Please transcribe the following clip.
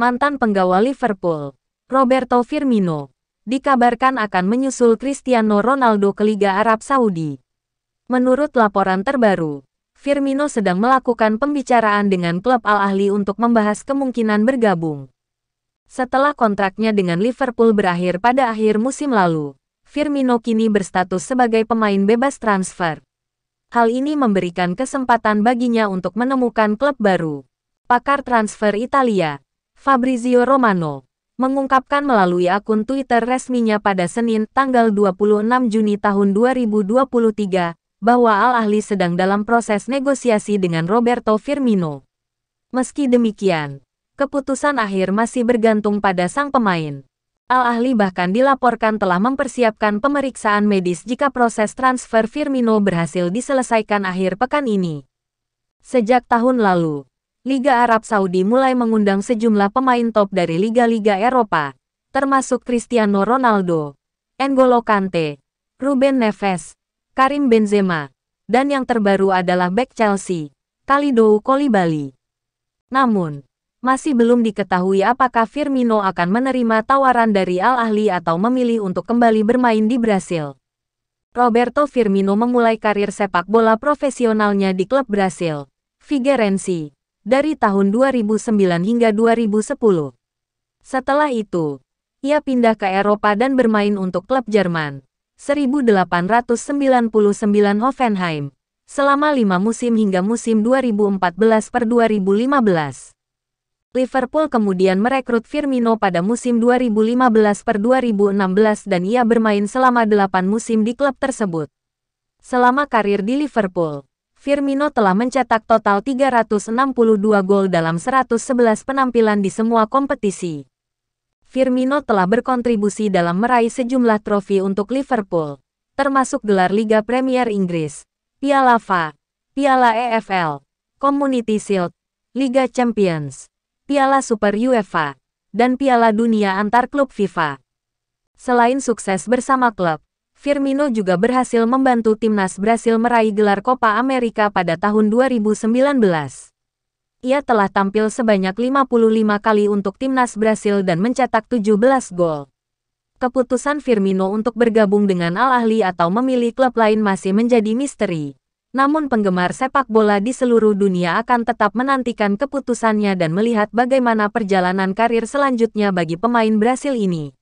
Mantan penggawa Liverpool, Roberto Firmino, dikabarkan akan menyusul Cristiano Ronaldo ke Liga Arab Saudi. Menurut laporan terbaru, Firmino sedang melakukan pembicaraan dengan klub Al Ahli untuk membahas kemungkinan bergabung. Setelah kontraknya dengan Liverpool berakhir pada akhir musim lalu, Firmino kini berstatus sebagai pemain bebas transfer. Hal ini memberikan kesempatan baginya untuk menemukan klub baru. Pakar transfer Italia, Fabrizio Romano, mengungkapkan melalui akun Twitter resminya pada Senin, tanggal 26 Juni tahun 2023, bahwa Al Ahli sedang dalam proses negosiasi dengan Roberto Firmino. Meski demikian, keputusan akhir masih bergantung pada sang pemain. Al-Ahli bahkan dilaporkan telah mempersiapkan pemeriksaan medis jika proses transfer Firmino berhasil diselesaikan akhir pekan ini. Sejak tahun lalu, Liga Arab Saudi mulai mengundang sejumlah pemain top dari liga-liga Eropa, termasuk Cristiano Ronaldo, N'Golo Kante, Ruben Neves, Karim Benzema, dan yang terbaru adalah bek Chelsea, Kalidou Koulibaly. Namun, masih belum diketahui apakah Firmino akan menerima tawaran dari Al Ahli atau memilih untuk kembali bermain di Brasil. Roberto Firmino memulai karir sepak bola profesionalnya di klub Brasil, Figueirense, dari tahun 2009 hingga 2010. Setelah itu, ia pindah ke Eropa dan bermain untuk klub Jerman, 1899 Hoffenheim, selama lima musim hingga musim 2014 per 2015. Liverpool kemudian merekrut Firmino pada musim 2015-2016 dan ia bermain selama 8 musim di klub tersebut. Selama karir di Liverpool, Firmino telah mencetak total 362 gol dalam 111 penampilan di semua kompetisi. Firmino telah berkontribusi dalam meraih sejumlah trofi untuk Liverpool, termasuk gelar Liga Premier Inggris, Piala FA, Piala EFL, Community Shield, Liga Champions, Piala Super UEFA, dan Piala Dunia antar klub FIFA. Selain sukses bersama klub, Firmino juga berhasil membantu timnas Brasil meraih gelar Copa America pada tahun 2019. Ia telah tampil sebanyak 55 kali untuk timnas Brasil dan mencetak 17 gol. Keputusan Firmino untuk bergabung dengan Al Ahli atau memilih klub lain masih menjadi misteri namun penggemar sepak bola di seluruh dunia akan tetap menantikan keputusannya dan melihat bagaimana perjalanan karir selanjutnya bagi pemain Brasil ini.